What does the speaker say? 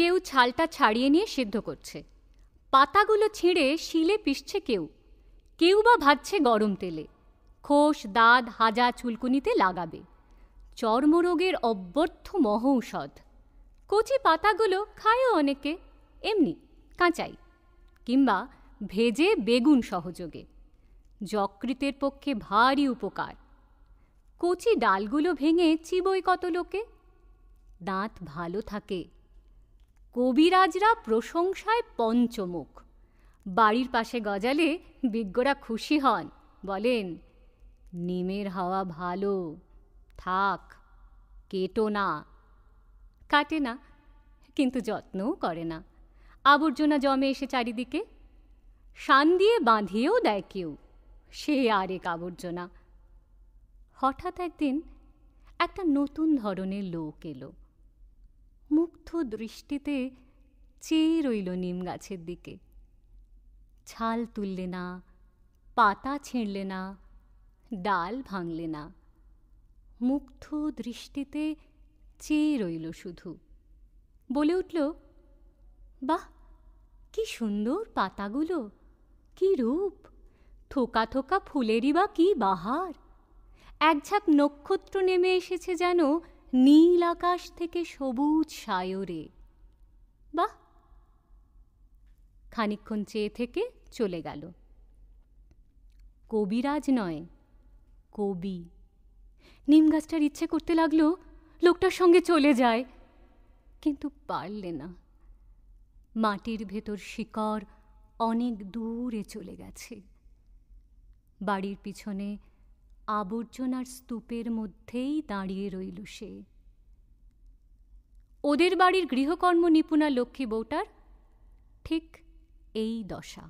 কেউ ছালটা ছাড়িয়ে নিয়ে সেদ্ধ করছে পাতাগুলো ছিঁড়ে শিলে পিষছে কেউ কেউ বা ভাজছে গরম তেলে খোস দাঁত হাজা চুলকুনিতে লাগাবে চর্মরোগের অব্যর্থ মহৌষধ কচি পাতাগুলো খায়ও অনেকে এমনি কাঁচাই কিংবা ভেজে বেগুন সহযোগে যকৃতের পক্ষে ভারী উপকার কচি ডালগুলো ভেঙে চিবই কত লোকে দাঁত ভালো থাকে কবিরাজরা প্রশংসায় পঞ্চমুখ বাড়ির পাশে গজালে বিজ্ঞরা খুশি হন বলেন নিমের হাওয়া ভালো থাক কেটো না কাটে না কিন্তু যত্নও করে না আবর্জনা জমে এসে চারিদিকে শান দিয়ে বাঁধিয়েও দেয় কেউ সে আর এক আবর্জনা হঠাৎ একদিন একটা নতুন ধরনের লোক এলো দৃষ্টিতে চেয়ে রইল নিম গাছের দিকে ছাল তুললে না পাতা ছিঁড়লে না ডাল ভাঙলে না মুগ্ধ দৃষ্টিতে চেয়ে রইল শুধু বলে উঠল বাহ কি সুন্দর পাতাগুলো কি রূপ থোকা থোকা ফুলেরই বা কি বাহার এক ঝাঁক নক্ষত্র নেমে এসেছে যেন নীল আকাশ থেকে সবুজ সায়রে বাহ খানিক্ষণ চেয়ে থেকে চলে গেল কবিরাজ নয় কবি নিমগাছটার ইচ্ছে করতে লাগলো লোকটার সঙ্গে চলে যায় কিন্তু পারলে না মাটির ভেতর শিকড় অনেক দূরে চলে গেছে বাড়ির পিছনে আবর্জনার স্তূপের মধ্যেই দাঁড়িয়ে রইল সে ওদের বাড়ির গৃহকর্ম নিপুণা লক্ষ্মী বৌটার ঠিক এই দশা